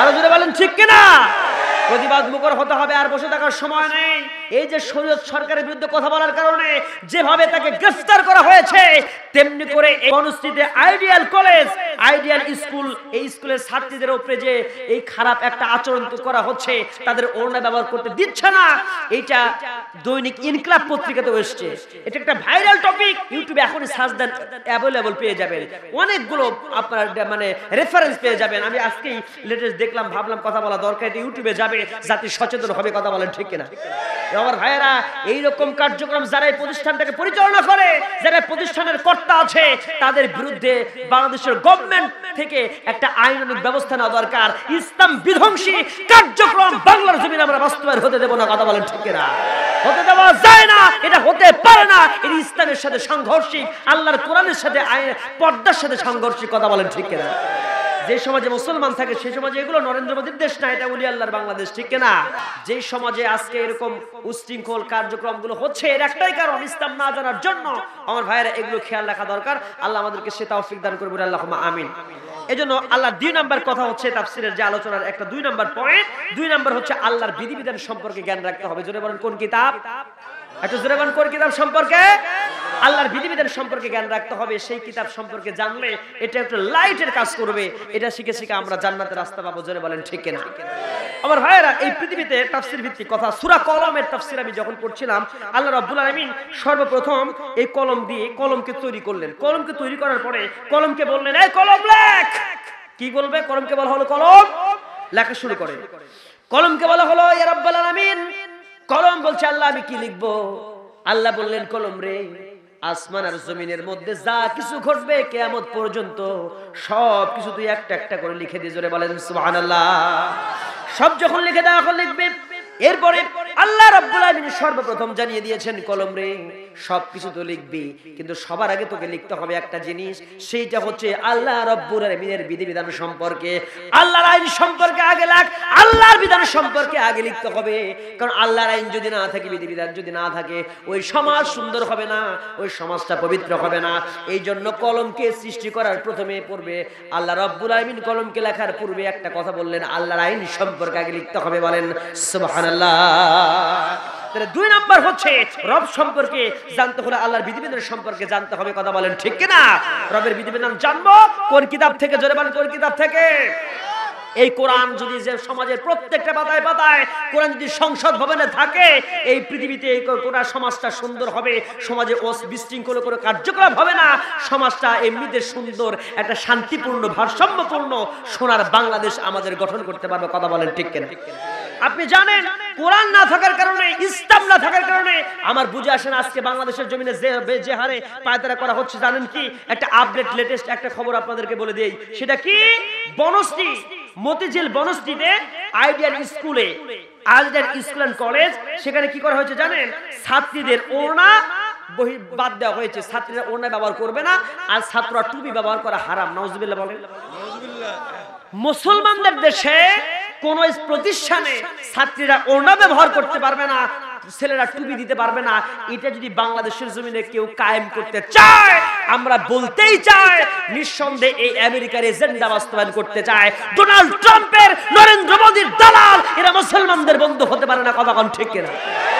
আরো জোরে বলেন ঠিক কিনা প্রতিবাদ মুখর হতে হবে আর বসে থাকার সময় নেই এই যে শরীয়ত সরকারের বিরুদ্ধে কথা বলার কারণে যেভাবে তাকে গ্রেফতার করা হয়েছে তেমনি করে এই অনুষ্ঠিতে আইডিয়াল কলেজ আইডিয়াল স্কুল এই স্কুলের ছাত্রীদের উপরে যে এই খারাপ একটা আচরণ করা হচ্ছে তাদের ওড়না ব্যবহার করতে দিচ্ছে না এটা দৈনিক ইনকলাব পত্রিকাতে এসছে এটা একটা ভাইরাল টপিক ইউটিউবে এখনই সার্চ দেন অ্যাভেলেবল পেয়ে যাবেন অনেকগুলো আপনার মানে রেফারেন্স পেয়ে যাবেন আমি আজকেই লেটেস্ট দেখলাম ভাবলাম কথা বলা দরকার এটা ইউটিউবে যাবে জাতি সচেতন হবে কথা বলেন ঠিক কিনা আমার ভাইয়েরা এইরকম কার্যক্রম যারা এই প্রতিষ্ঠানটাকে পরিচালনা করে যারা প্রতিষ্ঠানের কর্তা আছে তাদের বিরুদ্ধে বাংলাদেশের গভর্নমেন্ট গভর্নমেন্ট থেকে একটা আইনানুক ব্যবস্থা নেওয়া দরকার ইসলাম বিধ্বংসী কার্যক্রম বাংলার জমিন আমরা বাস্তবায়ন হতে দেবো না কথা বলেন ঠিকেরা হতে দেওয়া যায় না এটা হতে পারে না এটি ইসলামের সাথে সংঘর্ষিক আল্লাহর কোরআনের সাথে আইন পর্দার সাথে সংঘর্ষিক কথা বলেন ঠিকেরা যে সমাজে মুসলমান থাকে সেই সমাজে এগুলো নরেন্দ্র মোদীর দেশ না এটা উলি আল্লাহর বাংলাদেশ ঠিক না যে সমাজে আজকে এরকম উশৃঙ্খল কার্যক্রম গুলো হচ্ছে এর একটাই কারণ ইসলাম না জানার জন্য আমার ভাইয়েরা এগুলো খেয়াল রাখা দরকার আল্লাহ আমাদেরকে সে তাওফিক দান করবে আল্লাহ আমিন এই জন্য আল্লাহ দুই নাম্বার কথা হচ্ছে তাফসিরের যে আলোচনার একটা দুই নাম্বার পয়েন্ট দুই নাম্বার হচ্ছে আল্লাহর বিধিবিধান সম্পর্কে জ্ঞান রাখতে হবে জোরে বলেন কোন কিতাব একটা জোরে বলেন কোন কিতাব সম্পর্কে আল্লাহর বিধিবিধান সম্পর্কে জ্ঞান রাখতে হবে সেই কিতাব সম্পর্কে জানলে এটা একটা লাইটের কাজ করবে এটা শিখে শিখে আমরা জান্নাতের রাস্তা পাবো জোরে বলেন ঠিক কিনা আমার ভাইয়েরা এই পৃথিবীতে তাফসির ভিত্তিক কথা সুরা কলমের তাফসির আমি যখন পড়ছিলাম আল্লাহ রাব্বুল আলামিন সর্বপ্রথম এই কলম দিয়ে কলমকে তৈরি করলেন কলমকে তৈরি করার পরে কলমকে বললেন এই কলম লেখ কি বলবে কলমকে বলা হলো কলম লেখা শুরু করে কলমকে বলা হলো ইয়া রাব্বুল আলামিন কলম বলছে আল্লাহ আমি কি লিখবো আল্লাহ বললেন কলম রে আসমান আর জমিনের মধ্যে যা কিছু ঘটবে কেয়ামত পর্যন্ত সব কিছু তুই একটা একটা করে লিখে দিয়ে জোরে বলেন সুহান সব যখন লিখে দেওয়া লিখবে এরপরে আল্লাহ রব্বুল আলমিন সর্বপ্রথম জানিয়ে দিয়েছেন কলম রে সব কিছু তো লিখবি কিন্তু সবার আগে তোকে লিখতে হবে একটা জিনিস সেইটা হচ্ছে আল্লাহ রব্বুর আলমিনের বিধিবিধান সম্পর্কে আল্লাহর আইন সম্পর্কে আগে লাগ আল্লাহর বিধান সম্পর্কে আগে লিখতে হবে কারণ আল্লাহর আইন যদি না থাকে বিধিবিধান যদি না থাকে ওই সমাজ সুন্দর হবে না ওই সমাজটা পবিত্র হবে না এই জন্য কলমকে সৃষ্টি করার প্রথমে পূর্বে আল্লাহ রব্বুল আলমিন কলমকে লেখার পূর্বে একটা কথা বললেন আল্লাহর আইন সম্পর্কে আগে লিখতে হবে বলেন সুবাহ তাহলে দুই নাম্বার হচ্ছে রব সম্পর্কে জানতে হলে আল্লাহর বিধিবিধান সম্পর্কে জানতে হবে কথা বলেন ঠিক কিনা রবের বিধিবিধান জানবো কোন কিতাব থেকে কোন কিতাব থেকে এই কোরআন যদি যে সমাজের প্রত্যেকটা পাতায় পাতায় কোরআন যদি সংসদ ভবনে থাকে এই পৃথিবীতে এই কোরআন সমাজটা সুন্দর হবে সমাজে বিশৃঙ্খল কোনো কার্যকলাপ হবে না সমাজটা এমনিতে সুন্দর একটা শান্তিপূর্ণ ভারসাম্যপূর্ণ সোনার বাংলাদেশ আমাদের গঠন করতে পারবে কথা বলেন ঠিক কেনা আপনি জানেন কোরআন না থাকার কারণে ইসলাম না থাকার কারণে আমার বুঝে আসেন আজকে বাংলাদেশের জমিনে যে যে হারে পায়তারা করা হচ্ছে জানেন কি একটা আপডেট লেটেস্ট একটা খবর আপনাদেরকে বলে দিই সেটা কি বনস্তি মতিঝিল বনস্তিতে আইডিয়াল স্কুলে আইডিয়াল স্কুল এন্ড কলেজ সেখানে কি করা হয়েছে জানেন ছাত্রীদের ওড়না বহি বাদ দেওয়া হয়েছে ছাত্রীরা ওড়না ব্যবহার করবে না আর ছাত্ররা টুপি ব্যবহার করা হারাম নওয়াজবিল্লাহ বলেন মুসলমানদের দেশে কোন প্রতিষ্ঠানে ছাত্রীরা ওড়না ব্যবহার করতে পারবে না ছেলেরা টুপি দিতে পারবে না এটা যদি বাংলাদেশের জমিনে কেউ কায়েম করতে চায় আমরা বলতেই চাই নিঃসন্দেহে এই আমেরিকার এজেন্ডা বাস্তবায়ন করতে চায় ডোনাল্ড ট্রাম্পের নরেন্দ্র মোদীর দালাল এরা মুসলমানদের বন্ধু হতে পারে না কথা ঠিক কিনা